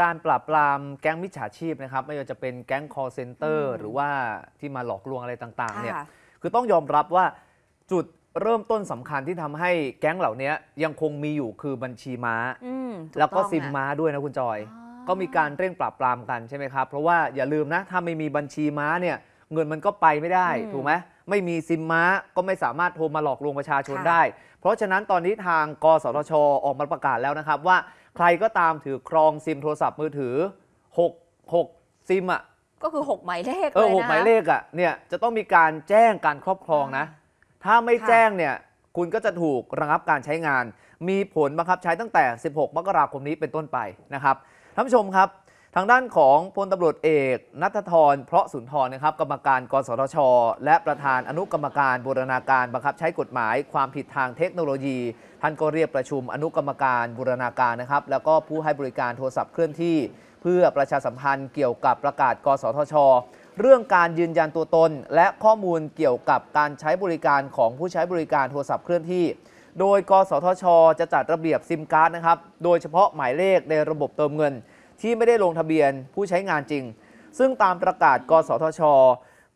การปราบปรามแก๊งมิจฉาชีพนะครับ ไม่ว่าจะเป็นแก๊งร์เซนเตอร์หรือว่าที่มาหลอกลวงอะไรต่างๆเนี่ยคือต้องยอมรับว่า จุดเริ่มต้นสำคัญที่ทำให้แก๊งเหล่านี้ยังคงมีอยู่คือบัญชีม้าอแล้วก็ซิมม้าด้วยนะคุณจอย ก็มีการเร่งปราบปรามกันใช่ไหมครับ เพราะว่าอย่าลืมนะ ถ้าไม่มีบัญชีม้าเนี่ย เงินมันก็ไปไม่ได้ถูกไหมไม่มีซิมม้าก็ไม่สามารถโทรมาหลอกลวงประชาชนได้ เพราะฉะนั้นตอนนี้ทางกสทชออกมาประกาศแล้วนะครับว่าใครก็ตามถือครองซิมโทรศัพท์มือถือ 6 6ซิมอ่ะก็คือ 6 หมายเลขเออหกหมายเลขอ่ะ เนี่ย จะต้องมีการแจ้งการครอบครองนะ ถ้าไม่แจ้งเนี่ย คุณก็จะถูกระงับการใช้งาน มีผลบังคับใช้ตั้งแต่ 16 มกราคมนี้เป็นต้นไปนะครับ ท่านผู้ชมครับทางด้านของพลตารวจเอก นัทธรเพราะสุนทรนะครับกรรมการกสทช และประธานอนุกรรมการบูรณาการบังคับใช้กฎหมายความผิดทางเทคโนโลยี ท่านก็เรียกประชุมอนุกรรมการบูรณาการนะครับแล้วก็ผู้ให้บริการโทรศัพท์เคลื่อนที่ เพื่อประชาสัมพันธ์เกี่ยวกับประกาศ กสทช เรื่องการยืนยันตัวตน และข้อมูลเกี่ยวกับการใช้บริการของผู้ใช้บริการโทรศัพท์เคลื่อนที่ โดย กสทชจะจัดระเบียบซิมการ์ดนะครับโดยเฉพาะหมายเลขในระบบเติมเงินที่ไม่ได้ลงทะเบียนผู้ใช้งานจริง ซึ่งตามประกาศ กสทช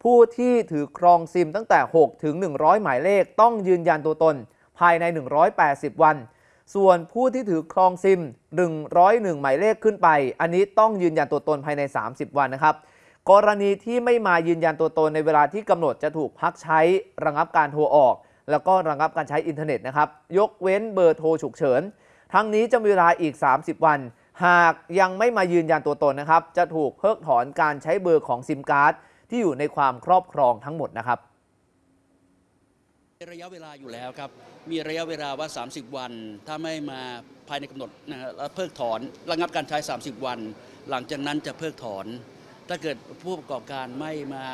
ผู้ที่ถือครองซิมตั้งแต่ 6 ถึง 100หมายเลขต้องยืนยันตัวตนภายใน 180 วัน ส่วนผู้ที่ถือครองซิม 101หมายเลขขึ้นไป อันนี้ต้องยืนยันตัวตนภายใน 30 วันนะครับ กรณีที่ไม่มายืนยันตัวตนในเวลาที่กำหนดจะถูกพักใช้ระงับการโทรออก แล้วก็ระงับการใช้อินเทอร์เน็ตนะครับ ยกเว้นเบอร์โทรฉุกเฉินทั้งนี้จะมีเวลาอีก 30 วันหากยังไม่มายืนยันตัวตนนะครับ จะถูกเพิกถอนการใช้เบอร์ของซิมการ์ดที่อยู่ในความครอบครองทั้งหมดนะครับระยะเวลาอยู่แล้วครับมีระยะเวลาว่า 30 วัน ถ้าไม่มาภายในกำหนดนะฮะเพิกถอนระงับการใช้ 30 วัน หลังจากนั้นจะเพิกถอน ถ้าเกิดผู้ประกอบการไม่มา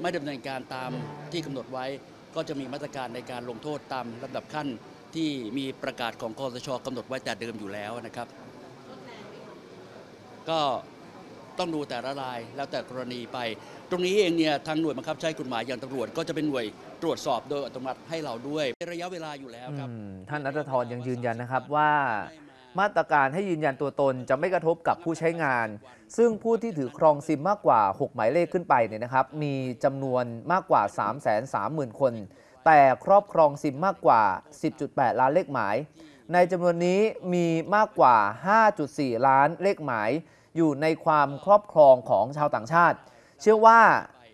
ไม่ดำเนินการตามที่กำหนดไว้ ก็จะมีมาตรการในการลงโทษตามลำดับขั้นที่มีประกาศของคอสชกำหนดไว้แต่เดิมอยู่แล้วนะครับก็ต้องดูแต่ละรายแล้วแต่กรณีไป ตรงนี้เองเนี่ยทางหน่วยบังคับใช้กฎหมายอย่างตำรวจก็จะเป็นหน่วยตรวจสอบโดยอัตโนมัติให้เราด้วยในระยะเวลาอยู่แล้วครับท่านรัทธรยังยืนยันนะครับว่า มาตรการให้ยืนยันตัวตนจะไม่กระทบกับผู้ใช้งาน ซึ่งผู้ที่ถือครองซิมมากกว่า 6 หมายเลขขึ้นไปเนี่ยนะครับ มีจำนวนมากกว่า330,000 คน แต่ครอบครองซิมมากกว่า 10.8 ล้านเลขหมาย ในจำนวนนี้มีมากกว่า 5.4 ล้านเลขหมายอยู่ในความครอบครองของชาวต่างชาติ เชื่อว่า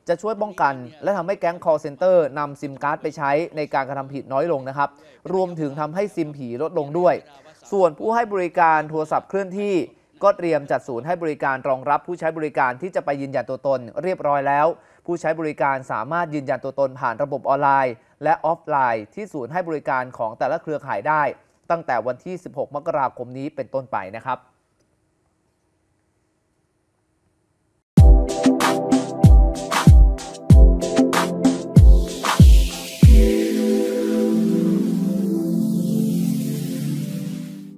จะช่วยป้องกัน และทำให้แก๊ง call center นำซิมการ์ดไปใช้ในการกระทำผิดน้อยลงนะครับ รวมถึงทำให้ซิมผีลดลงด้วย ส่วนผู้ให้บริการโทรศัพท์เคลื่อนที่ ก็เตรียมจัดศูนย์ให้บริการรองรับ ผู้ใช้บริการที่จะไปยืนยันตัวตนเรียบร้อยแล้ว ผู้ใช้บริการสามารถยืนยันตัวตนผ่านระบบออนไลน์ และออฟไลน์ ที่ศูนย์ให้บริการของแต่ละเครือข่ายได้ ตั้งแต่วันที่ 16 มกราคมนี้เป็นต้นไปนะครับ